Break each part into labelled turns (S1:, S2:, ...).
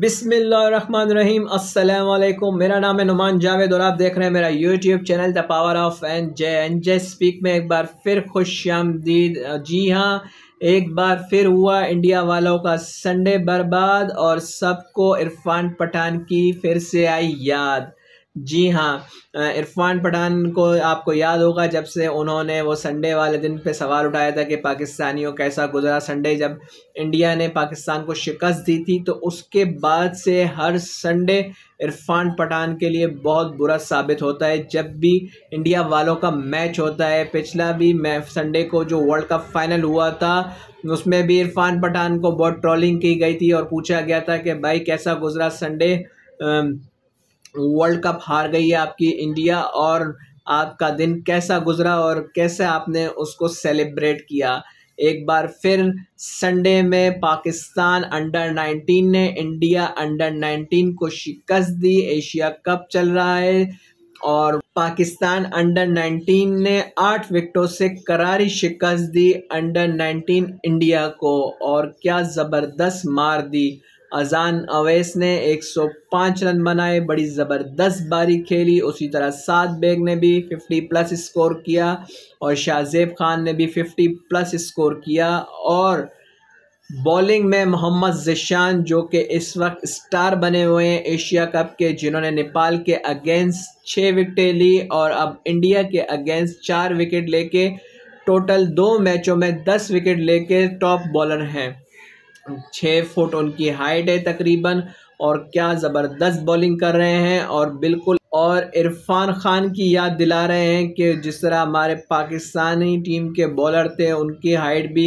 S1: बिसमीम अल्लाम मेरा नाम है नुमान जावेद और आप देख रहे हैं मेरा YouTube channel the power of N J N J speak में एक बार फिर खुश आमदीद जी हाँ एक बार फिर हुआ इंडिया वालों का संडे बर्बाद और सबको इरफान पठान की फिर से आई याद जी हाँ इरफान पठान को आपको याद होगा जब से उन्होंने वो संडे वाले दिन पे सवाल उठाया था कि पाकिस्तानियों कैसा गुजरा संडे जब इंडिया ने पाकिस्तान को शिकस्त दी थी तो उसके बाद से हर संडे इरफान पठान के लिए बहुत बुरा साबित होता है जब भी इंडिया वालों का मैच होता है पिछला भी मैच संडे को जो वर्ल्ड कप फाइनल हुआ था उसमें भी इरफान पठान को बहुत ट्रॉलिंग की गई थी और पूछा गया था कि भाई कैसा गुजरा संडे वर्ल्ड कप हार गई है आपकी इंडिया और आपका दिन कैसा गुजरा और कैसे आपने उसको सेलिब्रेट किया एक बार फिर संडे में पाकिस्तान अंडर 19 ने इंडिया अंडर 19 को शिकस्त दी एशिया कप चल रहा है और पाकिस्तान अंडर 19 ने आठ विकेटों से करारी शिकस्त दी अंडर 19 इंडिया को और क्या ज़बरदस्त मार दी अजान अवैस ने 105 रन बनाए बड़ी ज़बरदस्त बारी खेली उसी तरह सात बेग ने भी 50 प्लस स्कोर किया और शाहजेब खान ने भी 50 प्लस स्कोर किया और बॉलिंग में मोहम्मद जिशान जो कि इस वक्त स्टार बने हुए हैं एशिया कप के जिन्होंने नेपाल के अगेंस्ट छः विकेटें ली और अब इंडिया के अगेंस्ट चार विकेट लेके टोटल दो मैचों में दस विकेट लेके टॉप बॉलर हैं छः फुट उनकी हाइट है तकरीबन और क्या ज़बरदस्त बॉलिंग कर रहे हैं और बिल्कुल और इरफान खान की याद दिला रहे हैं कि जिस तरह हमारे पाकिस्तानी टीम के बॉलर थे उनकी हाइट भी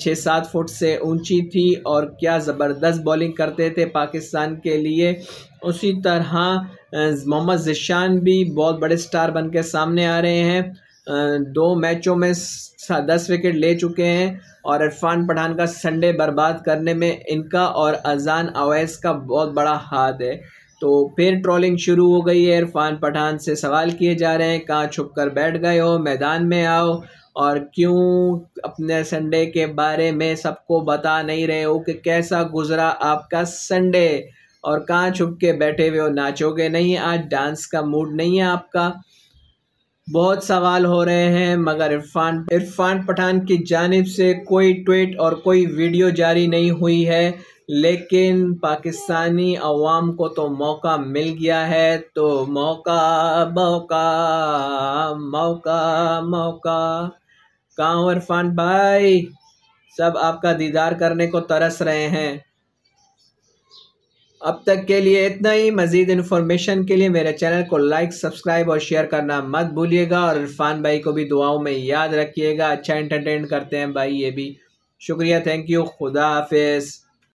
S1: छः सात फुट से ऊंची थी और क्या ज़बरदस्त बॉलिंग करते थे पाकिस्तान के लिए उसी तरह मोहम्मद जिशान भी बहुत बड़े स्टार बन के सामने आ रहे हैं दो मैचों में दस विकेट ले चुके हैं और इरफान पठान का संडे बर्बाद करने में इनका और अजान अवैस का बहुत बड़ा हाथ है तो फिर ट्रॉलिंग शुरू हो गई है इरफान पठान से सवाल किए जा रहे हैं कहाँ छुप कर बैठ गए हो मैदान में आओ और क्यों अपने संडे के बारे में सबको बता नहीं रहे हो कि कैसा गुजरा आपका संडे और कहाँ छुप के बैठे हुए हो नाचोगे नहीं आज डांस का मूड नहीं है आपका बहुत सवाल हो रहे हैं मगर इरफान इरफान पठान की जानब से कोई ट्वीट और कोई वीडियो जारी नहीं हुई है लेकिन पाकिस्तानी अवाम को तो मौका मिल गया है तो मौका मौका मौका मौका कहाँ इरफान भाई सब आपका दीदार करने को तरस रहे हैं अब तक के लिए इतना ही मज़ीद इन्फॉर्मेशन के लिए मेरे चैनल को लाइक सब्सक्राइब और शेयर करना मत भूलिएगा और इरफान भाई को भी दुआओं में याद रखिएगा अच्छा एंटरटेन करते हैं भाई ये भी शुक्रिया थैंक यू खुदा हाफिज़